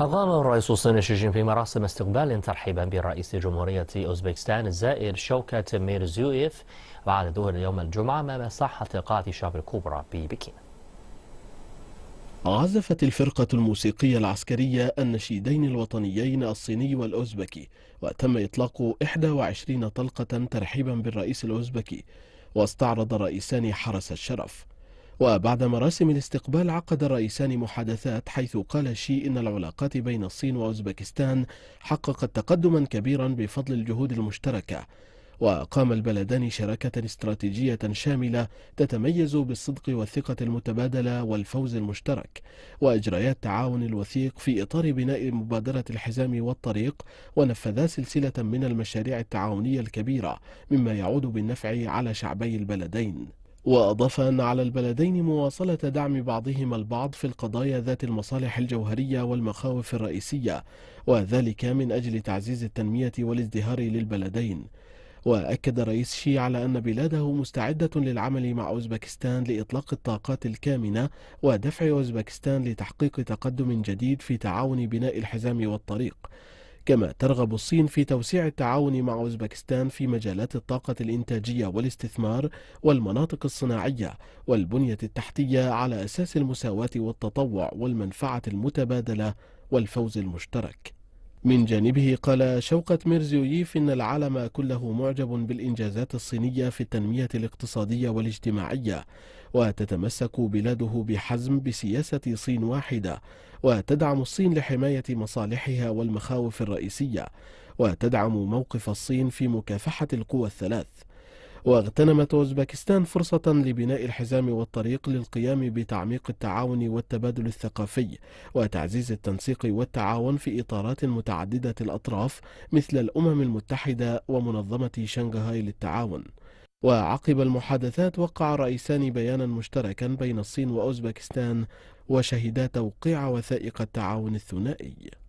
أظهر الرئيس الصيني شي جين مراسم استقبال ترحيبا برئيس جمهورية أوزبكستان الزائر شوكة ميرزيويف بعد ظهر يوم الجمعة أمام ساحة قاعة الشعب الكبرى ببكين عزفت الفرقة الموسيقية العسكرية النشيدين الوطنيين الصيني والأوزبكي وتم إطلاق 21 طلقة ترحيبا بالرئيس الأوزبكي واستعرض الرئيسان حرس الشرف وبعد مراسم الاستقبال عقد الرئيسان محادثات حيث قال شي إن العلاقات بين الصين وأوزبكستان حققت تقدما كبيرا بفضل الجهود المشتركة وقام البلدان شراكة استراتيجية شاملة تتميز بالصدق والثقة المتبادلة والفوز المشترك وإجراءات تعاون الوثيق في إطار بناء مبادرة الحزام والطريق ونفذا سلسلة من المشاريع التعاونية الكبيرة مما يعود بالنفع على شعبي البلدين وأضاف أن على البلدين مواصلة دعم بعضهما البعض في القضايا ذات المصالح الجوهرية والمخاوف الرئيسية وذلك من أجل تعزيز التنمية والازدهار للبلدين وأكد رئيس شي على أن بلاده مستعدة للعمل مع أوزبكستان لإطلاق الطاقات الكامنة ودفع أوزبكستان لتحقيق تقدم جديد في تعاون بناء الحزام والطريق كما ترغب الصين في توسيع التعاون مع أوزبكستان في مجالات الطاقة الإنتاجية والاستثمار والمناطق الصناعية والبنية التحتية على أساس المساواة والتطوع والمنفعة المتبادلة والفوز المشترك من جانبه قال شوقة ميرزيويف إن العالم كله معجب بالإنجازات الصينية في التنمية الاقتصادية والاجتماعية وتتمسك بلاده بحزم بسياسة صين واحدة وتدعم الصين لحماية مصالحها والمخاوف الرئيسية وتدعم موقف الصين في مكافحة القوى الثلاث واغتنمت أوزبكستان فرصة لبناء الحزام والطريق للقيام بتعميق التعاون والتبادل الثقافي وتعزيز التنسيق والتعاون في إطارات متعددة الأطراف مثل الأمم المتحدة ومنظمة شنغهاي للتعاون وعقب المحادثات وقع رئيسان بيانا مشتركا بين الصين وأوزبكستان وشهدا توقيع وثائق التعاون الثنائي